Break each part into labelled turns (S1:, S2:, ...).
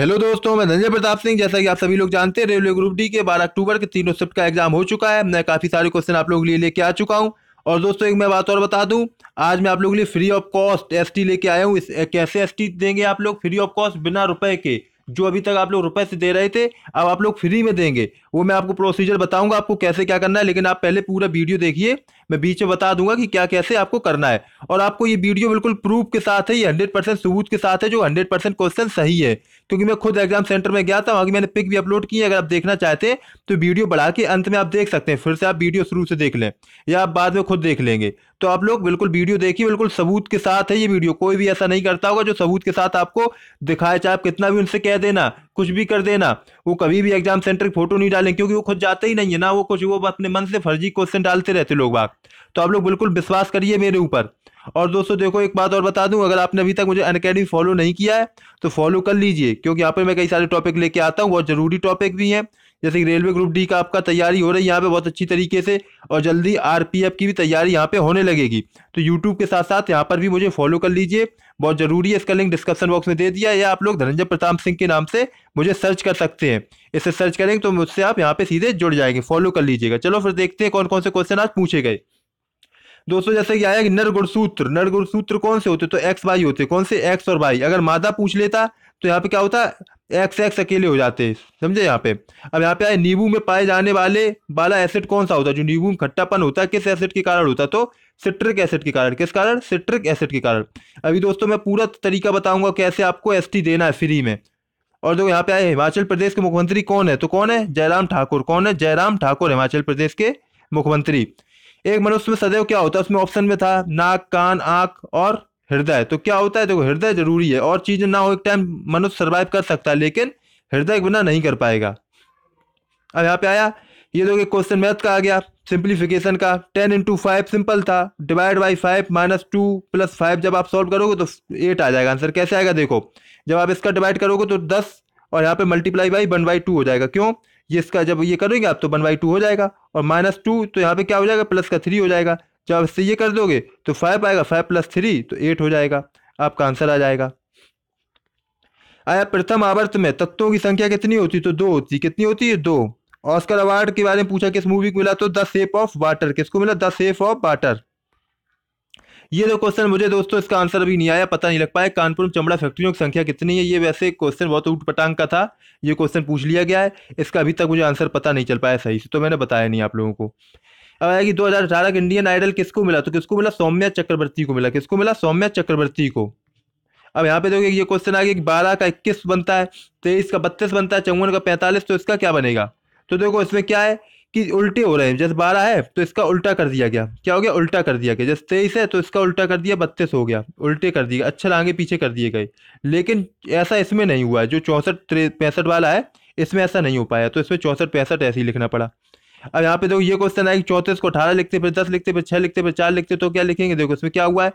S1: hello दोस्तों मैं धनजय प्रताप सिंह जैसा कि आप सभी लोग जानते हैं रेलवे ग्रुप डी के 12 अक्टूबर के तीनों शिफ्ट का एग्जाम हो चुका है मैं काफ़ी सारे क्वेश्चन आप लोगों के लिए लेके आ चुका हूं और दोस्तों एक मैं बात और बता दूं आज मैं आप लोगों के लिए फ्री ऑफ कॉस्ट एसटी लेके आया हूं इस कैसे एसटी देंगे आप लोग फ्री ऑफ कॉस्ट बिना रुपए के जो अभी तक आप लोग रुपए से दे रहे थे अब आप लोग फ्री में देंगे वो मैं आपको प्रोसीजर बताऊंगा आपको कैसे क्या करना है लेकिन आप पहले पूरा वीडियो देखिए मैं बीच में बता दूंगा कि क्या कैसे आपको करना है और आपको ये वीडियो बिल्कुल प्रूफ के साथ है ये हंड्रेड परसेंट सबूत के साथ है जो हंड्रेड परसेंट क्वेश्चन सही है क्योंकि मैं खुद एग्जाम सेंटर में गया था वहाँ की मैंने पिक भी अपलोड की है अगर आप देखना चाहते तो वीडियो बढ़ा के अंत में आप देख सकते हैं फिर से आप वीडियो शुरू से देख लें या आप बाद में खुद देख लेंगे तो आप लोग बिल्कुल वीडियो देखिए बिल्कुल सबूत के साथ है ये वीडियो कोई भी ऐसा नहीं करता होगा जो सबूत के साथ आपको दिखाए चाहे आप कितना भी उनसे कह देना कुछ भी कर देना वो कभी भी एग्जाम सेंटर की फोटो नहीं डालें क्योंकि वो खुद जाते ही नहीं है ना वो कुछ वो अपने मन से फर्जी क्वेश्चन डालते रहते लोग बाग तो आप लोग बिल्कुल विश्वास करिए मेरे ऊपर और दोस्तों देखो एक बात और बता दूं अगर आपने अभी तक मुझे अनकेडमी फॉलो नहीं किया है तो फॉलो कर लीजिए क्योंकि यहाँ पर मैं कई सारे टॉपिक लेके आता हूँ बहुत ज़रूरी टॉपिक भी हैं जैसे कि रेलवे ग्रुप डी का आपका तैयारी हो रही है यहाँ पे बहुत अच्छी तरीके से और जल्दी आरपीएफ की भी तैयारी यहाँ पे होने लगेगी तो यूट्यूब के साथ साथ यहाँ पर भी मुझे फॉलो कर लीजिए बहुत ज़रूरी है इसका लिंक डिस्क्रिप्शन बॉक्स में दे दिया या आप लोग धनंजय प्रताप सिंह के नाम से मुझे सर्च कर सकते हैं इसे सर्च करेंगे तो मुझसे आप यहाँ पे सीधे जुड़ जाएंगे फॉलो कर लीजिएगा चलो फिर देखते हैं कौन कौन से क्वेश्चन आज पूछे गए दोस्तों जैसे कि आया कि नर गुणसूत्र नर गुणसूत्र कौन से होते तो एक्स वाई होते कौन से एक्स और वाई अगर मादा पूछ लेता तो यहाँ पे क्या होता एक्स एक्स अकेले हो जाते समझे यहाँ पे अब यहाँ पे आए नींबू में पाए जाने वाले वाला एसिड कौन सा होता है जो नींबू में खट्टापन होता है किस एसिड के कारण होता तो सिट्रिक एसिड के कारण किस कारण सिट्रिक एसिड के कारण अभी दोस्तों मैं पूरा तरीका बताऊंगा कैसे आपको एस देना है फ्री में और जो यहाँ पे आए हिमाचल प्रदेश के मुख्यमंत्री कौन है तो कौन है जयराम ठाकुर कौन है जयराम ठाकुर हिमाचल प्रदेश के मुख्यमंत्री एक मनुष्य में सदैव क्या होता है उसमें ऑप्शन में था नाक कान आंख और हृदय तो क्या होता है देखो हृदय जरूरी है और चीज ना हो एक टाइम मनुष्य सर्वाइव कर सकता है लेकिन हृदय के बिना नहीं कर पाएगा अब यहाँ पे आया ये देखो क्वेश्चन मैथ का आ गया सिंप्लीफिकेशन का टेन इंटू फाइव सिंपल था divide by five minus two plus five जब आप सॉल्व करोगे तो एट आ जाएगा आंसर कैसे आएगा देखो जब आप इसका डिवाइड करोगे तो दस और यहाँ पे multiply by one by two हो जाएगा क्यों ये इसका जब ये करेंगे आप तो वन बाई टू हो जाएगा और माइनस टू तो यहाँ पे क्या हो जाएगा प्लस का थ्री हो जाएगा जब आप इससे ये कर दोगे तो फाइव आएगा फाइव प्लस थ्री तो एट हो जाएगा आपका आंसर आ जाएगा आया प्रथम आवर्त में तत्वों की संख्या कितनी होती तो दो होती कितनी होती है दो ऑस्कर अवार्ड के बारे में पूछा किस मूवी को मिला तो द सेप ऑफ वाटर किसको मिला द सेप ऑफ वाटर ये तो क्वेश्चन मुझे दोस्तों इसका आंसर अभी नहीं आया पता नहीं लग पाया कानपुर में चमड़ा फैक्ट्रियों की संख्या कितनी है ये वैसे क्वेश्चन बहुत उठ पटांग का था ये क्वेश्चन पूछ लिया गया है इसका अभी तक मुझे आंसर पता नहीं चल पाया सही से तो मैंने बताया नहीं आप लोगों को अब आया कि हजार का इंडियन आइडल किसको मिला तो किसको मिला सौम्या चक्रवर्ती को मिला किसको मिला सौम्या चक्रवर्ती को अब यहाँ पे देखो ये क्वेश्चन आ गया कि बारह का इक्कीस बनता है तेईस का बत्तीस बनता है चौवन का पैंतालीस तो इसका क्या बनेगा तो देखो इसमें क्या है कि उल्टे हो रहे हैं जैसे बारह है तो इसका उल्टा कर दिया गया क्या हो गया उल्टा कर दिया गया जैसे तेईस है तो इसका उल्टा कर दिया बत्तीस हो गया उल्टे कर दिया अच्छे आगे पीछे कर दिए गए लेकिन ऐसा इसमें नहीं हुआ है जो चौंसठ पैंसठ वाला है इसमें ऐसा नहीं हो पाया तो इसमें चौंसठ पैंसठ ऐसे ही लिखना पड़ा अब यहाँ पे देखो ये क्वेश्चन है कि चौंतीस को अठारह लिखते फिर दस लिखते फिर छः लिखते फिर चार लिखते तो क्या लिखेंगे देखो इसमें क्या हुआ है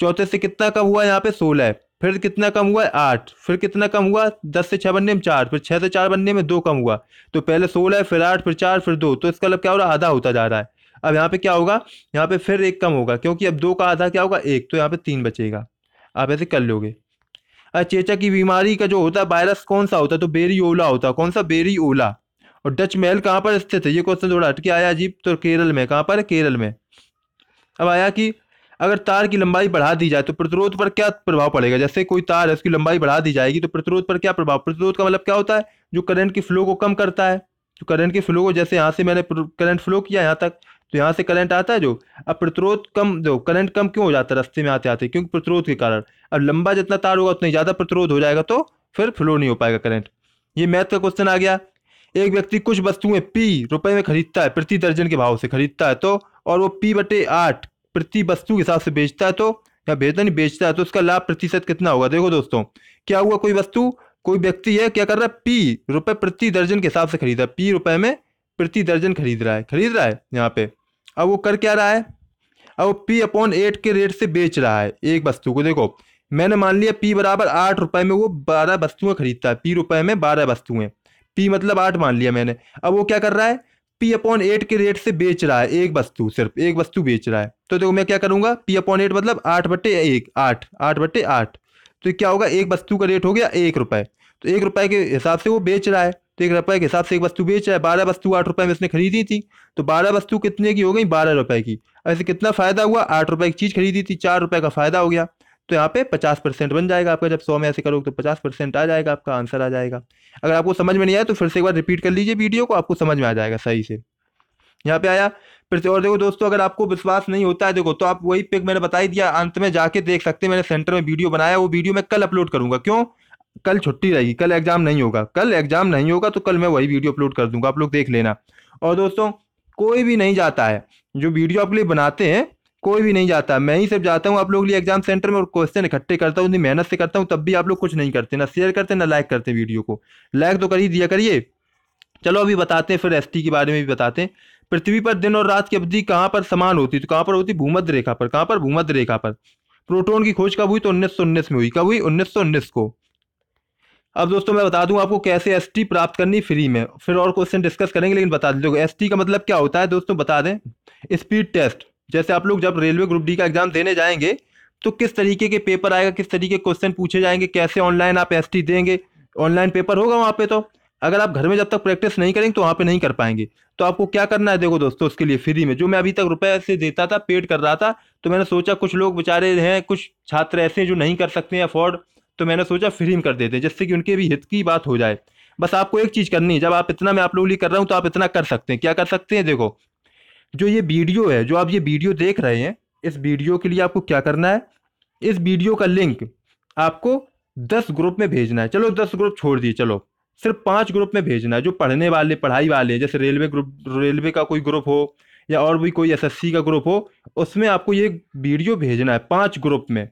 S1: चौंतीस से कितना कब हुआ है यहाँ पे सोलह है फिर कितना कम हुआ आठ फिर कितना कम हुआ दस से छः बनने में चार फिर छः से चार बनने में दो कम हुआ तो पहले सोलह फिर आठ फिर चार फिर दो तो इसका मतलब क्या हो रहा है आधा होता जा रहा है अब यहाँ पे क्या होगा यहाँ पे फिर एक कम होगा क्योंकि अब दो का आधा क्या होगा एक तो यहाँ पे तीन बचेगा आप ऐसे कर लोगे चेचा की बीमारी का जो होता है वायरस कौन सा होता है तो बेरी ओला होता है कौन सा बेरी ओला और डच महल कहाँ पर स्थित है ये क्वेश्चन थोड़ा हटके आया अजीब तो केरल में कहाँ पर केरल में अब आया कि अगर तार की लंबाई बढ़ा दी जाए तो प्रतिरोध पर क्या प्रभाव पड़ेगा जैसे कोई तार है उसकी लंबाई बढ़ा दी जाएगी तो प्रतिरोध पर क्या प्रभाव प्रतिरोध का मतलब क्या होता है जो करंट की फ्लो को कम करता है तो करंट के फ्लो को जैसे यहाँ से मैंने करंट फ्लो किया यहाँ तक तो यहाँ से करंट आता है जो अब प्रतिरोध कम जो करंट कम क्यों हो जाता है रस्ते में आते आते क्योंकि प्रतिरोध के कारण अब लंबा जितना तार होगा उतना ज़्यादा प्रतिरोध हो जाएगा तो फिर फ्लो नहीं हो पाएगा करंट ये मैथ का क्वेश्चन आ गया एक व्यक्ति कुछ वस्तुएं पी रुपए में खरीदता है प्रति दर्जन के भाव से खरीदता है तो और वो पी बटे आठ प्रति वस्तु के हिसाब से बेचता है तो या बेचता नहीं बेचता है तो उसका लाभ प्रतिशत कितना होगा देखो दोस्तों क्या हुआ कोई वस्तु कोई व्यक्ति है क्या कर रहा है पी रुपए प्रति दर्जन के हिसाब से खरीद रहा है पी रुपए में प्रति दर्जन खरीद रहा है खरीद रहा है यहाँ पे अब वो कर क्या रहा है अब वो पी अपॉन एट के रेट से बेच रहा है एक वस्तु को देखो मैंने मान लिया पी बराबर आठ रुपए में वो बारह वस्तुएं खरीदता है पी रुपए में बारह वस्तुएं पी मतलब आठ मान लिया मैंने अब वो क्या कर रहा है पी अपॉन एट के रेट से बेच रहा है एक वस्तु सिर्फ एक वस्तु बेच रहा है तो देखो मैं क्या करूंगा पी अपॉन एट मतलब आठ बट्टे एक आठ आठ बट्टे आठ तो क्या होगा एक वस्तु का रेट हो गया एक रुपए तो एक रुपए के हिसाब से वो बेच रहा है तो एक रुपए के हिसाब से एक वस्तु बेच रहा है बारह वस्तु आठ रुपए में उसने खरीदी थी तो बारह वस्तु कितने की हो गई बारह रुपए की ऐसे कितना फ़ायदा हुआ आठ रुपए की चीज़ खरीदी थी चार रुपए का फ़ायदा हो गया तो यहाँ पे पचास परसेंट बन जाएगा आपका जब सौ में ऐसे करोगे तो पचास परसेंट आ जाएगा आपका आंसर आ जाएगा अगर आपको समझ में नहीं आया तो फिर से एक बार रिपीट कर लीजिए वीडियो को आपको समझ में आ जाएगा सही से यहाँ पे आया फिर से और देखो दोस्तों अगर आपको विश्वास नहीं होता है देखो तो आप वही पिक मैंने बताई दिया अंत में जाके देख सकते हैं मैंने सेंटर में वीडियो बनाया वो वीडियो मैं कल अपलोड करूंगा क्यों कल छुट्टी रहेगी कल एग्जाम नहीं होगा कल एग्जाम नहीं होगा तो कल मैं वही वीडियो अपलोड कर दूंगा आप लोग देख लेना और दोस्तों कोई भी नहीं जाता है जो वीडियो आपके लिए बनाते हैं कोई भी नहीं जाता मैं ही सिर्फ जाता हूँ आप लोग लिए एग्जाम सेंटर में और क्वेश्चन इकट्ठे करता हूँ उतनी मेहनत से करता हूँ तब भी आप लोग कुछ नहीं करते ना शेयर करते ना लाइक करते वीडियो को लाइक तो कर ही दिया करिए चलो अभी बताते हैं फिर एस के बारे में भी बताते हैं पृथ्वी पर दिन और रात की अवधि कहाँ पर समान होती तो कहाँ पर होती भूमध्य रेखा पर कहाँ पर भूमध्य रेखा पर प्रोटोन की खोज कब हुई तो उन्नीस में हुई कब हुई उन्नीस को अब दोस्तों मैं बता दूं आपको कैसे एस प्राप्त करनी फ्री में फिर और क्वेश्चन डिस्कस करेंगे लेकिन बता दीजिए एस का मतलब क्या होता है दोस्तों बता दें स्पीड टेस्ट जैसे आप लोग जब रेलवे ग्रुप डी का एग्ज़ाम देने जाएंगे तो किस तरीके के पेपर आएगा किस तरीके क्वेश्चन पूछे जाएंगे कैसे ऑनलाइन आप एस देंगे ऑनलाइन पेपर होगा वहाँ पे तो अगर आप घर में जब तक प्रैक्टिस नहीं करेंगे तो वहाँ पे नहीं कर पाएंगे तो आपको क्या करना है देखो दोस्तों उसके लिए फ्री में जो मैं अभी तक रुपए से देता था पेड कर रहा था तो मैंने सोचा कुछ लोग बेचारे हैं कुछ छात्र ऐसे हैं जो नहीं कर सकते हैं अफोर्ड तो मैंने सोचा फ्री में कर देते जिससे कि उनके भी हित की बात हो जाए बस आपको एक चीज़ करनी है जब आप इतना मैं आप लोग लिए कर रहा हूँ तो आप इतना कर सकते हैं क्या कर सकते हैं देखो जो ये वीडियो है जो आप ये वीडियो देख रहे हैं इस वीडियो के लिए आपको क्या करना है इस वीडियो का लिंक आपको दस ग्रुप में भेजना है चलो दस ग्रुप छोड़ दिए चलो सिर्फ पांच ग्रुप में भेजना है जो पढ़ने वाले पढ़ाई वाले जैसे रेलवे ग्रुप रेलवे का कोई ग्रुप हो या और भी कोई एसएससी का ग्रुप हो उसमें आपको ये वीडियो भेजना है पांच ग्रुप में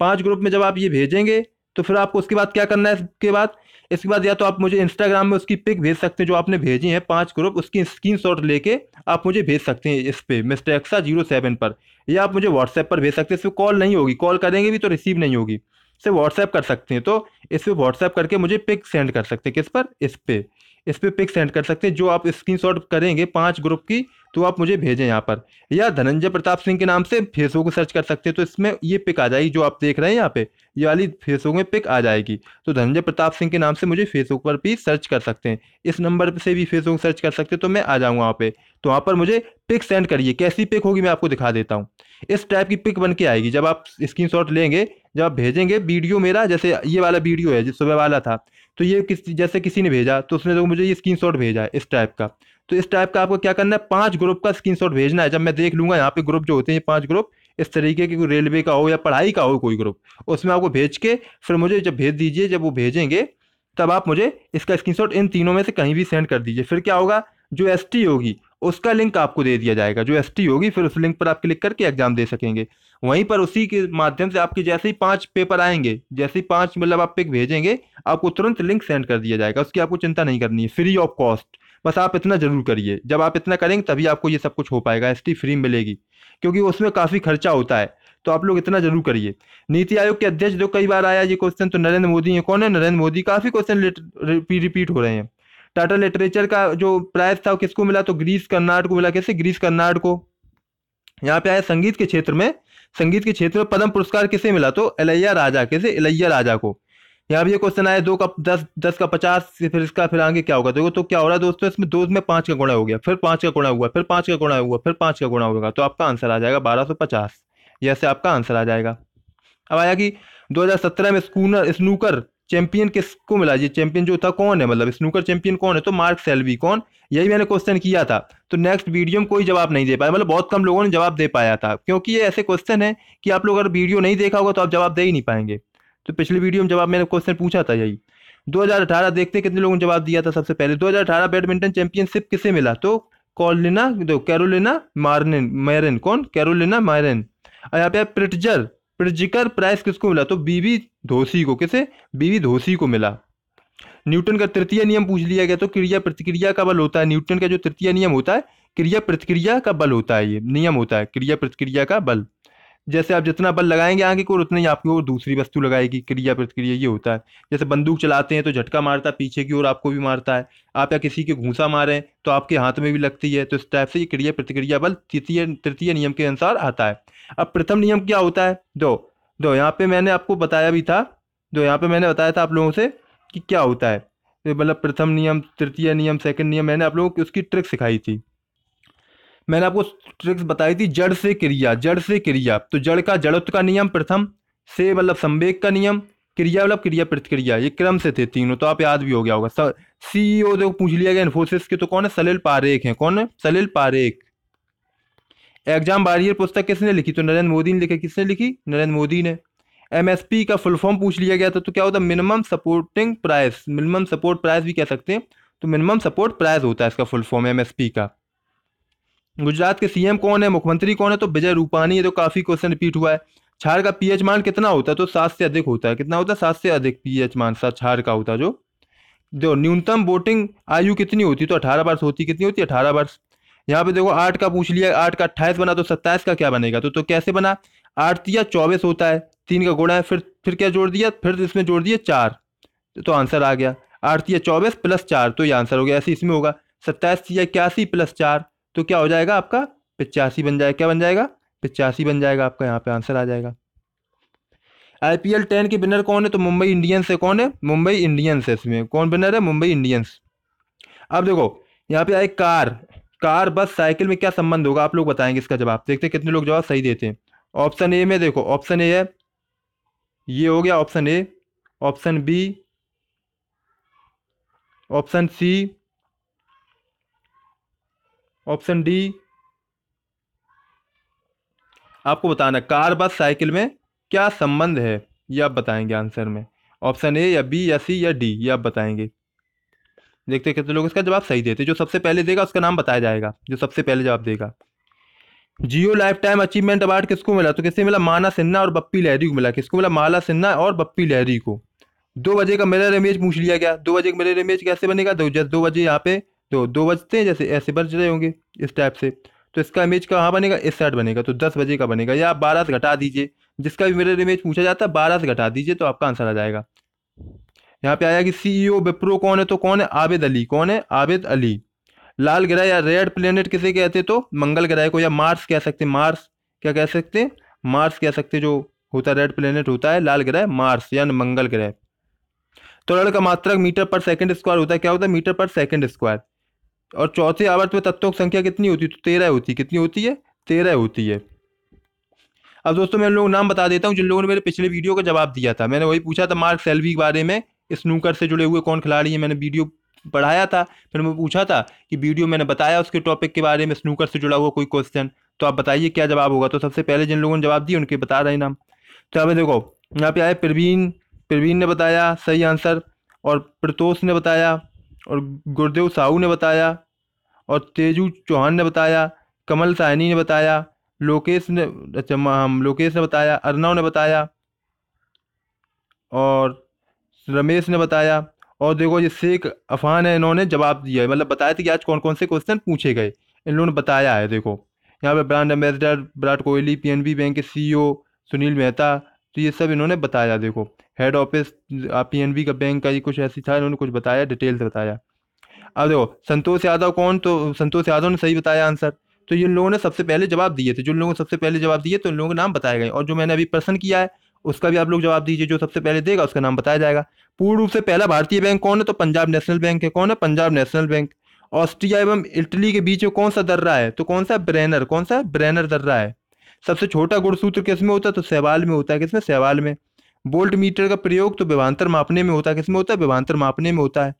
S1: पांच ग्रुप में जब आप ये भेजेंगे तो फिर आपको उसके बाद क्या करना है इसके बाद इसके बाद या तो आप मुझे इंस्टाग्राम में उसकी पिक भेज सकते हैं जो आपने भेजी है पांच ग्रुप उसकी स्क्रीन शॉट लेके आप मुझे भेज सकते हैं इस पर मिस्टर एक्सा जीरो सेवन पर या आप मुझे व्हाट्सएप पर भेज सकते हैं इसमें कॉल नहीं होगी कॉल करेंगे भी तो रिसीव नहीं होगी इसे व्हाट्सएप कर सकते हैं तो इस पर व्हाट्सएप करके मुझे पिक सेंड कर सकते हैं किस पर इस पर इस पर पिक सेंड कर सकते हैं जो आप स्क्रीन करेंगे पाँच ग्रुप की तो आप मुझे भेजें यहाँ पर या धनंजय प्रताप सिंह के नाम से फेसबुक सर्च कर सकते हैं तो इसमें ये पिक आ जाएगी जो आप देख रहे हैं यहाँ पे ये वाली फेसबुक में पिक आ जाएगी तो धनंजय प्रताप सिंह के नाम से मुझे फेसबुक पर भी सर्च कर सकते हैं इस नंबर से भी फेसबुक सर्च कर सकते हैं तो मैं आ जाऊँगा वहाँ पर तो वहाँ पर मुझे पिक सेंड करिए कैसी पिक होगी मैं आपको दिखा देता हूँ इस टाइप की पिक बन के आएगी जब आप स्क्रीन लेंगे जब आप भेजेंगे वीडियो मेरा जैसे ये वाला वीडियो है जो सुबह वाला था तो ये किस जैसे किसी ने भेजा तो उसने तो मुझे ये स्क्रीनशॉट भेजा है इस टाइप का तो इस टाइप का आपको क्या करना है पांच ग्रुप का स्क्रीनशॉट भेजना है जब मैं देख लूंगा यहाँ पे ग्रुप जो होते हैं पांच ग्रुप इस तरीके के रेलवे का हो या पढ़ाई का हो कोई ग्रुप उसमें आपको भेज के फिर मुझे जब भेज दीजिए जब वो भेजेंगे तब आप मुझे इसका स्क्रीनशॉट इन तीनों में से कहीं भी सेंड कर दीजिए फिर क्या होगा जो एस होगी उसका लिंक आपको दे दिया जाएगा जो एस होगी फिर उस लिंक पर आप क्लिक करके एग्जाम दे सकेंगे वहीं पर उसी के माध्यम से आपके जैसे ही पाँच पेपर आएंगे जैसे ही पाँच मतलब आप पिक भेजेंगे आपको तुरंत लिंक सेंड कर दिया जाएगा उसकी आपको चिंता नहीं करनी है फ्री ऑफ कॉस्ट बस आप इतना ज़रूर करिए जब आप इतना करेंगे तभी आपको ये सब कुछ हो पाएगा एस फ्री मिलेगी क्योंकि उसमें काफ़ी खर्चा होता है तो आप लोग इतना जरूर करिए नीति आयोग के अध्यक्ष जो कई बार आया ये क्वेश्चन तो नरेंद्र मोदी हैं कौन है नरेंद्र मोदी काफ़ी क्वेश्चन रिपीट हो रहे हैं टाटा लिटरेचर का जो प्राइज था किसको मिला तो ग्रीस कर्नाड को मिला कैसे ग्रीस कर्नाड को यहाँ पे आया संगीत के क्षेत्र में संगीत के क्षेत्र में पद्म पुरस्कार किसे मिला तो एलैया राजा कैसे एलैया राजा को यहाँ भी ये क्वेश्चन आया दो का दस दस का पचास फिर इसका फिर आगे क्या होगा देखो तो क्या हो रहा है दोस्तों इसमें दो में पांच का गुणा हो गया फिर पांच का गुणा हुआ फिर पांच का गुणा हुआ फिर पांच का गुणा होगा तो आपका आंसर आ जाएगा बारह सौ पचास ऐसे आपका आंसर आ जाएगा अब आया कि सत्रह में स्कूनर स्नूकर चैंपियन किसको मिला ये चैंपियन जो था कौन है मतलब स्नूकर चैंपियन कौन है तो मार्क सेल्वी कौन यही मैंने क्वेश्चन किया था तो नेक्स्ट वीडियो में कोई जवाब नहीं दे पाया मतलब बहुत कम लोगों ने जवाब दे पाया था क्योंकि ये ऐसे क्वेश्चन है कि आप लोग अगर वीडियो नहीं देखा होगा तो आप जवाब दे ही नहीं पाएंगे तो पिछली वीडियो में जवाब मैंने क्वेश्चन पूछा था यही 2018 देखते कितने लोगों ने जवाब दिया था सबसे पहले 2018 बैडमिंटन चैंपियनशिप किसे मिला तो कॉलिना दो कैरोलिना मार्निन मैरिन कौन कैरोलिना मैरिन और यहाँ पे प्रिटजर प्रिटजिकर प्राइस किसको मिला तो बीवी धोसी को किसे बीवी धोसी को मिला न्यूटन का तृतीय नियम पूछ लिया गया तो क्रिया प्रतिक्रिया का बल होता है न्यूटन का जो तृतीय नियम होता है क्रिया प्रतिक्रिया का बल होता है ये नियम होता है क्रिया प्रतिक्रिया का बल जैसे आप जितना बल लगाएंगे आगे को उतनी ही आपकी ओर दूसरी वस्तु लगाएगी क्रिया प्रतिक्रिया ये होता है जैसे बंदूक चलाते हैं तो झटका मारता है पीछे की ओर आपको भी मारता है आप या किसी के घूसा मारें तो आपके हाथ में भी लगती है तो इस टाइप से ये क्रिया प्रतिक्रिया बल तृतीय तृतीय नियम के अनुसार आता है अब प्रथम नियम क्या होता है दो दो यहाँ पे मैंने आपको बताया भी था दो यहाँ पे मैंने बताया था आप लोगों से कि क्या होता है मतलब प्रथम नियम तृतीय नियम सेकंड नियम मैंने आप लोगों को उसकी ट्रिक सिखाई थी मैंने आपको ट्रिक्स बताई थी जड़ से क्रिया जड़ से क्रिया तो जड़ का जड़त्व का नियम प्रथम से मतलब संवेग का नियम क्रिया मतलब क्रिया प्रतिक्रिया ये क्रम से थे तीनों तो आप याद भी हो गया होगा सीईओ e देखो पूछ लिया गया इन्फोसिस के तो कौन है सलिल पारेख है कौन है सलिल पारेख एग्जाम बारियर पुस्तक किसने लिखी तो नरेंद्र मोदी ने लिखी किसने लिखी नरेंद्र मोदी ने एमएसपी का फुल फॉर्म पूछ लिया गया था तो क्या होता है minimum supporting price minimum support price भी कह सकते हैं तो मिनिमम सपोर्ट प्राइस होता है इसका फुल फॉर्म एमएसपी का गुजरात के सीएम कौन है मुख्यमंत्री कौन है तो विजय रूपानी है तो काफी क्वेश्चन रिपीट हुआ है छार का पीएच मान कितना होता है तो सात से अधिक होता है कितना होता है सात से अधिक पीएच मान सात छार का होता है जो जो न्यूनतम वोटिंग आयु कितनी होती है तो अठारह वर्ष होती कितनी होती है अठारह वर्ष यहाँ पे देखो आठ का पूछ लिया आठ का अट्ठाईस बना तो सत्ताईस का क्या बनेगा तो तो कैसे बना आठ चौबीस होता है तीन का गुणा है फिर फिर क्या जोड़ दिया फिर इसमें जोड़ दिया चार तो आंसर आ गया आठ या चौबीस प्लस चार तो ये आंसर हो गया ऐसे इसमें होगा सत्ताईस या इक्यासी प्लस चार तो क्या हो जाएगा आपका पिचासी बन जाएगा क्या बन जाएगा पिचासी बन जाएगा आपका यहाँ पे आंसर आ जाएगा आई पी एल टेन के विनर कौन है तो मुंबई इंडियंस है कौन है मुंबई इंडियंस है इसमें कौन विनर है मुंबई इंडियंस अब देखो यहाँ पे आए कार कार बस साइकिल में क्या संबंध होगा आप लोग बताएंगे इसका जवाब देखते हैं कितने लोग जवाब सही देते हैं ऑप्शन ए में देखो ऑप्शन ए है ये हो गया option A option B option C option D आपको बताना कार बस साइकिल में क्या संबंध है ये आप बताएंगे आंसर में ऑप्शन ए या बी या सी या डी ये आप बताएंगे देखते कितने लोग इसका जवाब सही देते जो सबसे पहले देगा उसका नाम बताया जाएगा जो सबसे पहले जवाब देगा Jio life time achievement award किसको मिला तो किससे मिला माना सिन्हा और बप्पी लहरी को मिला किसको मिला माला सिन्हा और बप्पी लहरी को दो बजे का मेरा रेमेज पूछ लिया गया दो बजे का मेरा रेमेज कैसे बनेगा दो दो बजे यहाँ पे तो दो बजते हैं जैसे ऐसे बज रहे होंगे इस टाइप से तो इसका इमेज कहाँ बनेगा इस साइड बनेगा तो दस बजे का बनेगा या आप बारह से घटा दीजिए जिसका भी मेरा इमेज पूछा जाता है बारह से घटा दीजिए तो आपका आंसर आ जाएगा यहाँ पे आया कि सीईओ e विप्रो कौन है तो कौन है आबिद अली कौन है आबिद अली लाल ग्रह या रेड प्लेनेट किसे कहते तो मंगल ग्रह को या मार्स कह सकते मार्स क्या कह सकते मार्स कह सकते जो होता है रेड प्लेनेट होता है लाल ग्रह मार्स या मंगल ग्रह त्वरण तो का मात्रक मीटर पर सेकंड स्क्वायर होता है क्या होता है मीटर पर सेकंड स्क्वायर और चौथे आवर्त में तत्वों की संख्या कितनी होती है तो तेरह होती है कितनी होती है तेरह होती है अब दोस्तों मैं लोगों नाम बता देता हूँ जिन लोगों ने मेरे पिछले वीडियो का जवाब दिया था मैंने वही पूछा था मार्क सेल्वी के बारे में स्नूकर से जुड़े हुए कौन खिलाड़ी है मैंने वीडियो पढ़ाया था फिर मैं पूछा था कि वीडियो मैंने बताया उसके टॉपिक के बारे में स्नूकर से जुड़ा हुआ कोई क्वेश्चन तो आप बताइए क्या जवाब होगा तो सबसे पहले जिन लोगों ने जवाब दिए उनके बता रहे नाम तो अब देखो यहाँ पे आए प्रवीण प्रवीण ने बताया सही आंसर और प्रतोष ने बताया और गुरुदेव साहू ने बताया और तेजू चौहान ने बताया कमल साहनी ने बताया लोकेश ने अच्छा लोकेश ने बताया अर्नव ने बताया और रमेश ने बताया और देखो ये शेख अफान है इन्होंने जवाब दिया है मतलब बताया था कि आज कौन कौन से क्वेश्चन पूछे गए इन लोगों ने बताया है देखो यहाँ पे brand ambassador Virat Kohli PNB bank के सीईओ e सुनील मेहता तो ये सब इन्होंने बताया देखो head office P N B का बैंक का ये कुछ ऐसी था इन्होंने कुछ बताया डिटेल से बताया अब देखो संतोष यादव कौन तो संतोष यादव ने सही बताया आंसर तो जिन लोगों ने सबसे पहले जवाब दिए थे जिन लोगों ने सबसे पहले जवाब दिए तो उन लोगों के नाम बताए गए और जो मैंने अभी प्रश्न किया है उसका भी आप लोग जवाब दीजिए जो सबसे पहले देगा उसका नाम बताया जाएगा पूर्ण रूप से पहला भारतीय बैंक कौन है तो पंजाब नेशनल बैंक है कौन है पंजाब नेशनल बैंक ऑस्ट्रिया एवं इटली के बीच में कौन सा दर्रा है तो कौन सा ब्रैनर कौन सा ब्रैनर दर्रा है सबसे छोटा गुणसूत्र किस में होता है तो सहवाल में होता है किसमें सहवाल में वोल्ट मीटर का प्रयोग तो विभांतर मापने में होता है किसमें होता है विभांतर मापने में होता है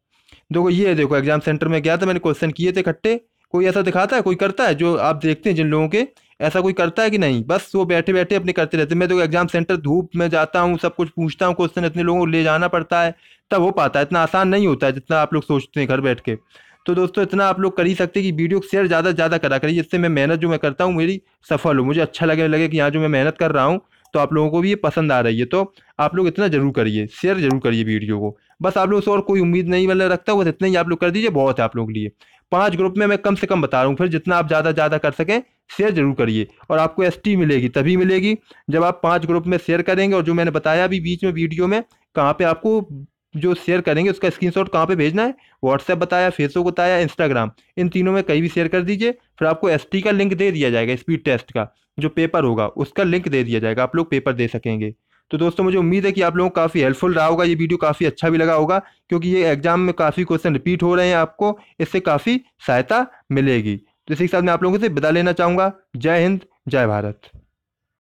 S1: देखो ये देखो एग्जाम सेंटर में गया था मैंने क्वेश्चन किए थे इकट्ठे कोई ऐसा दिखाता है कोई करता है जो आप देखते हैं जिन लोगों के ऐसा कोई करता है कि नहीं बस वो बैठे बैठे अपने करते रहते मैं तो एग्जाम सेंटर धूप में जाता हूँ सब कुछ पूछता हूँ क्वेश्चन इतने लोगों को ले जाना पड़ता है तब हो पाता है इतना आसान नहीं होता है जितना आप लोग सोचते हैं घर बैठ के तो दोस्तों इतना आप लोग कर ही सकते कि वीडियो को शेयर ज़्यादा से ज़्यादा करा करिए जिससे मैं मेहनत जो मैं करता हूँ मेरी सफल हो मुझे अच्छा लगे लगे कि यहाँ जो मैं मेहनत कर रहा हूँ तो आप लोगों को भी ये पसंद आ रही है तो आप लोग इतना जरूर करिए शेयर जरूर करिए वीडियो को बस आप लोग से और कोई उम्मीद नहीं मतलब रखता बस इतना ही आप लोग कर दीजिए बहुत है आप लोग लिए पांच ग्रुप में मैं कम से कम बता रहा हूँ फिर जितना आप ज़्यादा ज़्यादा कर सकें शेयर जरूर करिए और आपको एस मिलेगी तभी मिलेगी जब आप पाँच ग्रुप में शेयर करेंगे और जो मैंने बताया अभी बीच में वीडियो में कहाँ पर आपको जो शेयर करेंगे उसका स्क्रीनशॉट कहाँ पे भेजना है व्हाट्सएप बताया फेसबुक बताया इंस्टाग्राम इन तीनों में कहीं भी शेयर कर दीजिए फिर आपको एस का लिंक दे दिया जाएगा स्पीड टेस्ट का जो पेपर होगा उसका लिंक दे दिया जाएगा आप लोग पेपर दे सकेंगे तो दोस्तों मुझे उम्मीद है कि आप लोगों को काफ़ी हेल्पफुल रहा होगा ये वीडियो काफ़ी अच्छा भी लगा होगा क्योंकि ये एग्जाम में काफ़ी क्वेश्चन रिपीट हो रहे हैं आपको इससे काफ़ी सहायता मिलेगी तो इसी के साथ मैं आप लोगों से विदा लेना चाहूँगा जय हिंद जय भारत